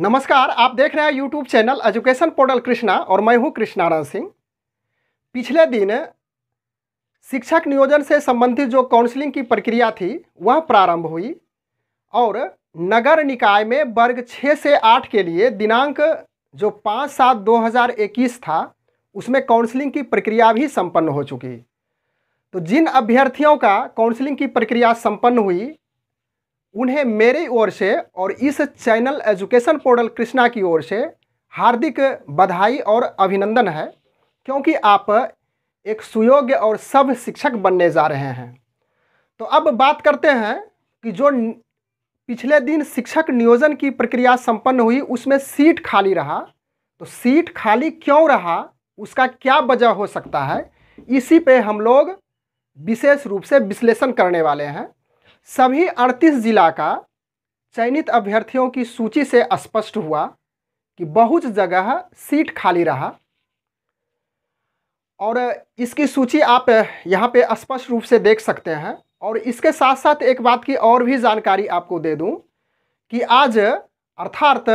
नमस्कार आप देख रहे हैं YouTube channel education portal Krishna और मैं हूं कृष्णारायण सिंह पिछले दिन शिक्षक नियोजन से संबंधित जो काउंसलिंग की प्रक्रिया थी वह प्रारंभ हुई और नगर निकाय में वर्ग छः से आठ के लिए दिनांक जो पाँच सात दो हज़ार इक्कीस था उसमें काउंसलिंग की प्रक्रिया भी संपन्न हो चुकी तो जिन अभ्यर्थियों का काउंसलिंग की प्रक्रिया संपन्न हुई उन्हें मेरी ओर से और इस चैनल एजुकेशन पोर्टल कृष्णा की ओर से हार्दिक बधाई और अभिनंदन है क्योंकि आप एक सुयोग्य और सभ्य शिक्षक बनने जा रहे हैं तो अब बात करते हैं कि जो पिछले दिन शिक्षक नियोजन की प्रक्रिया संपन्न हुई उसमें सीट खाली रहा तो सीट खाली क्यों रहा उसका क्या वजह हो सकता है इसी पे हम लोग विशेष रूप से विश्लेषण करने वाले हैं सभी अड़तीस जिला का चयनित अभ्यर्थियों की सूची से स्पष्ट हुआ कि बहुत जगह सीट खाली रहा और इसकी सूची आप यहाँ पे स्पष्ट रूप से देख सकते हैं और इसके साथ साथ एक बात की और भी जानकारी आपको दे दूं कि आज अर्थात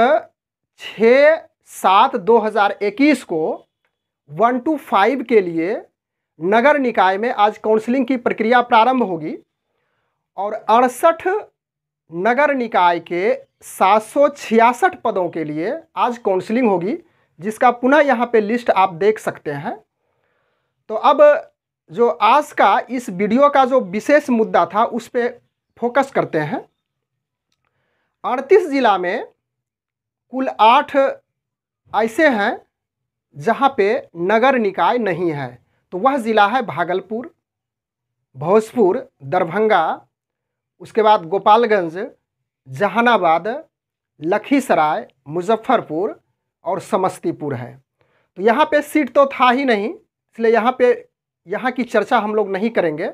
छः सात 2021 को वन टू फाइव के लिए नगर निकाय में आज काउंसलिंग की प्रक्रिया प्रारंभ होगी और अड़सठ नगर निकाय के सात पदों के लिए आज काउंसलिंग होगी जिसका पुनः यहाँ पे लिस्ट आप देख सकते हैं तो अब जो आज का इस वीडियो का जो विशेष मुद्दा था उस पर फोकस करते हैं अड़तीस ज़िला में कुल आठ ऐसे हैं जहाँ पे नगर निकाय नहीं है तो वह ज़िला है भागलपुर भोजपुर दरभंगा उसके बाद गोपालगंज जहानाबाद लखीसराय मुजफ्फरपुर और समस्तीपुर है तो यहाँ पे सीट तो था ही नहीं इसलिए यहाँ पे यहाँ की चर्चा हम लोग नहीं करेंगे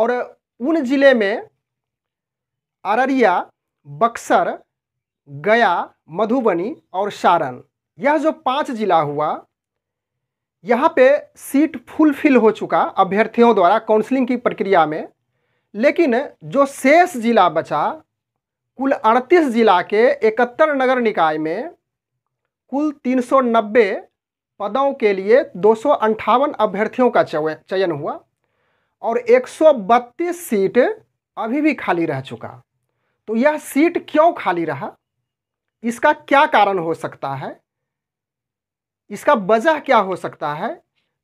और उन ज़िले में अररिया बक्सर गया मधुबनी और सारण यह जो पांच जिला हुआ यहाँ पे सीट फुलफिल हो चुका अभ्यर्थियों द्वारा काउंसलिंग की प्रक्रिया में लेकिन जो शेष जिला बचा कुल 38 जिला के 71 नगर निकाय में कुल 390 पदों के लिए दो अभ्यर्थियों का चयन हुआ और 132 सीट अभी भी खाली रह चुका तो यह सीट क्यों खाली रहा इसका क्या कारण हो सकता है इसका वजह क्या हो सकता है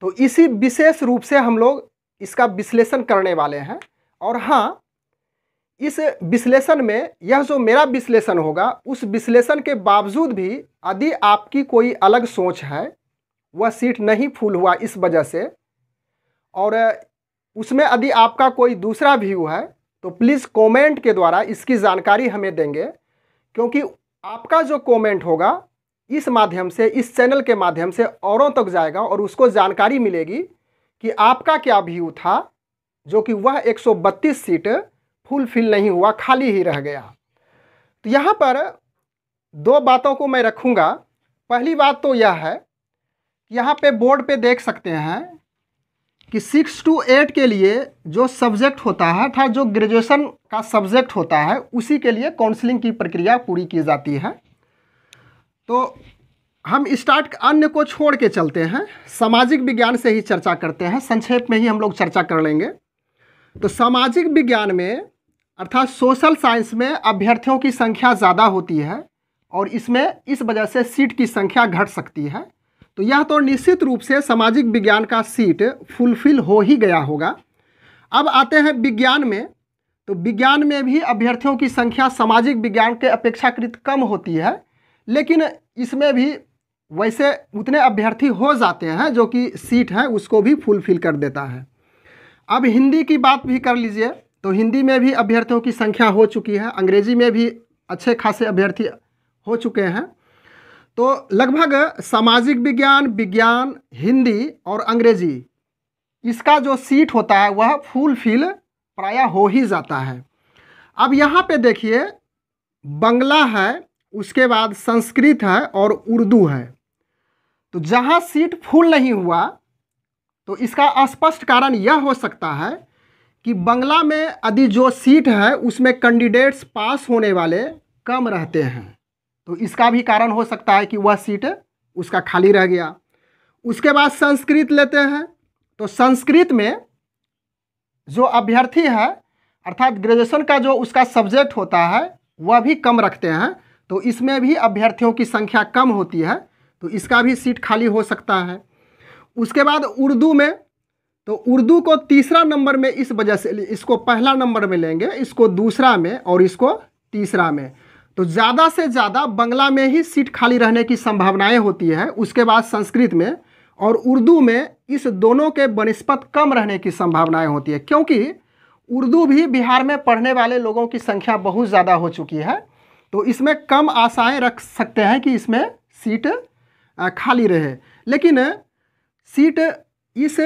तो इसी विशेष रूप से हम लोग इसका विश्लेषण करने वाले हैं और हाँ इस विश्लेषण में यह जो मेरा विश्लेषण होगा उस विश्लेषण के बावजूद भी यदि आपकी कोई अलग सोच है वह सीट नहीं फुल हुआ इस वजह से और उसमें यदि आपका कोई दूसरा व्यू है तो प्लीज़ कमेंट के द्वारा इसकी जानकारी हमें देंगे क्योंकि आपका जो कमेंट होगा इस माध्यम से इस चैनल के माध्यम से औरों तक जाएगा और उसको जानकारी मिलेगी कि आपका क्या व्यू था जो कि वह 132 सीट फुलफिल नहीं हुआ खाली ही रह गया तो यहाँ पर दो बातों को मैं रखूँगा पहली बात तो यह है यहाँ पे बोर्ड पे देख सकते हैं कि सिक्स टू एट के लिए जो सब्जेक्ट होता है अर्थात जो ग्रेजुएशन का सब्जेक्ट होता है उसी के लिए काउंसलिंग की प्रक्रिया पूरी की जाती है तो हम स्टार्ट अन्य को छोड़ के चलते हैं सामाजिक विज्ञान से ही चर्चा करते हैं संक्षेप में ही हम लोग चर्चा कर लेंगे तो सामाजिक विज्ञान में अर्थात सोशल साइंस में अभ्यर्थियों की संख्या ज़्यादा होती है और इसमें इस वजह से सीट की संख्या घट सकती है तो यह तो निश्चित रूप से सामाजिक विज्ञान का सीट फुलफिल हो ही गया होगा अब आते हैं विज्ञान में तो विज्ञान में भी अभ्यर्थियों की संख्या सामाजिक विज्ञान के अपेक्षाकृत कम होती है लेकिन इसमें भी वैसे उतने अभ्यर्थी हो जाते हैं जो कि सीट है उसको भी फुलफिल कर देता है अब हिंदी की बात भी कर लीजिए तो हिंदी में भी अभ्यर्थियों की संख्या हो चुकी है अंग्रेजी में भी अच्छे खासे अभ्यर्थी हो चुके हैं तो लगभग सामाजिक विज्ञान विज्ञान हिंदी और अंग्रेजी इसका जो सीट होता है वह फुल फिल प्राय हो ही जाता है अब यहाँ पे देखिए बंगला है उसके बाद संस्कृत है और उर्दू है तो जहाँ सीट फुल नहीं हुआ तो इसका स्पष्ट कारण यह हो सकता है कि बंगला में यदि जो सीट है उसमें कैंडिडेट्स पास होने वाले कम रहते हैं तो इसका भी कारण हो सकता है कि वह सीट उसका खाली रह गया उसके बाद संस्कृत लेते हैं तो संस्कृत में जो अभ्यर्थी है अर्थात ग्रेजुएशन का जो उसका सब्जेक्ट होता है वह भी कम रखते हैं तो इसमें भी अभ्यर्थियों की संख्या कम होती है तो इसका भी सीट खाली हो सकता है उसके बाद उर्दू में तो उर्दू को तीसरा नंबर में इस वजह से इसको पहला नंबर में लेंगे इसको दूसरा में और इसको तीसरा में तो ज़्यादा से ज़्यादा बंगला में ही सीट खाली रहने की संभावनाएं होती है उसके बाद संस्कृत में और उर्दू में इस दोनों के बनस्पत कम रहने की संभावनाएं होती है क्योंकि उर्दू भी बिहार में पढ़ने वाले लोगों की संख्या बहुत ज़्यादा हो चुकी है तो इसमें कम आशाएँ रख सकते हैं कि इसमें सीट खाली रहे लेकिन सीट इस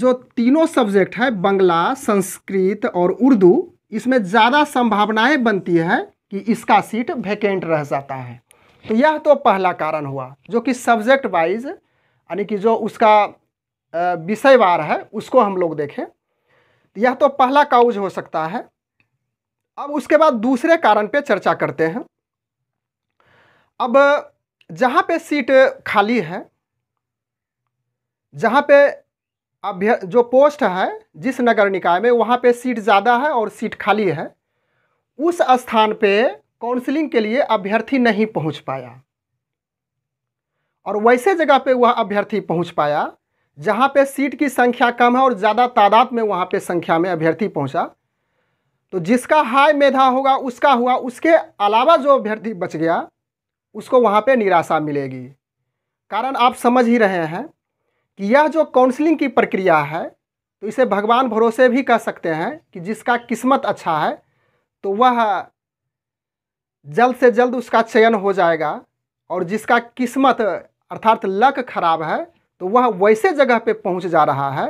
जो तीनों सब्जेक्ट है बंगला संस्कृत और उर्दू इसमें ज़्यादा संभावनाएं बनती है कि इसका सीट वैकेंट रह जाता है तो यह तो पहला कारण हुआ जो कि सब्जेक्ट वाइज यानी कि जो उसका विषयवार है उसको हम लोग देखें यह तो पहला काउज हो सकता है अब उसके बाद दूसरे कारण पे चर्चा करते हैं अब जहाँ पे सीट खाली है जहाँ पे अभ्य जो पोस्ट है जिस नगर निकाय में वहाँ पे सीट ज़्यादा है और सीट खाली है उस स्थान पे काउंसलिंग के लिए अभ्यर्थी नहीं पहुँच पाया और वैसे जगह पे वह अभ्यर्थी पहुँच पाया जहाँ पे सीट की संख्या कम है और ज़्यादा तादाद में वहाँ पे संख्या में अभ्यर्थी पहुँचा तो जिसका हाई मेधा होगा उसका हुआ उसके अलावा जो अभ्यर्थी बच गया उसको वहाँ पे निराशा मिलेगी कारण आप समझ ही रहे हैं कि यह जो काउंसलिंग की प्रक्रिया है तो इसे भगवान भरोसे भी कह सकते हैं कि जिसका किस्मत अच्छा है तो वह जल्द से जल्द उसका चयन हो जाएगा और जिसका किस्मत अर्थात लक खराब है तो वह वैसे जगह पे पहुंच जा रहा है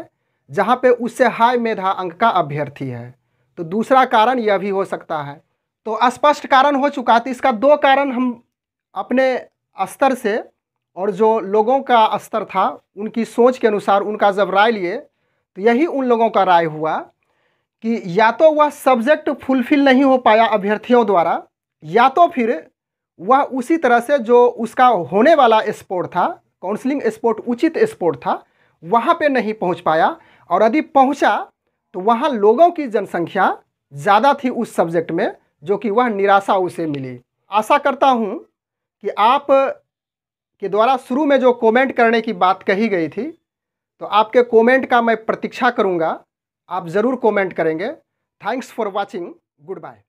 जहाँ पे उससे हाई मेधा अंक का अभ्यर्थी है तो दूसरा कारण यह भी हो सकता है तो स्पष्ट कारण हो चुका तो इसका दो कारण हम अपने स्तर से और जो लोगों का स्तर था उनकी सोच के अनुसार उनका जब राय लिए तो यही उन लोगों का राय हुआ कि या तो वह सब्जेक्ट फुलफिल नहीं हो पाया अभ्यर्थियों द्वारा या तो फिर वह उसी तरह से जो उसका होने वाला स्पोर्ट था काउंसलिंग स्पोर्ट उचित स्पोर्ट था वहाँ पे नहीं पहुँच पाया और यदि पहुँचा तो वहाँ लोगों की जनसंख्या ज़्यादा थी उस सब्जेक्ट में जो कि वह निराशा उसे मिली आशा करता हूँ कि आप के द्वारा शुरू में जो कमेंट करने की बात कही गई थी तो आपके कमेंट का मैं प्रतीक्षा करूँगा आप ज़रूर कमेंट करेंगे thanks for watching good bye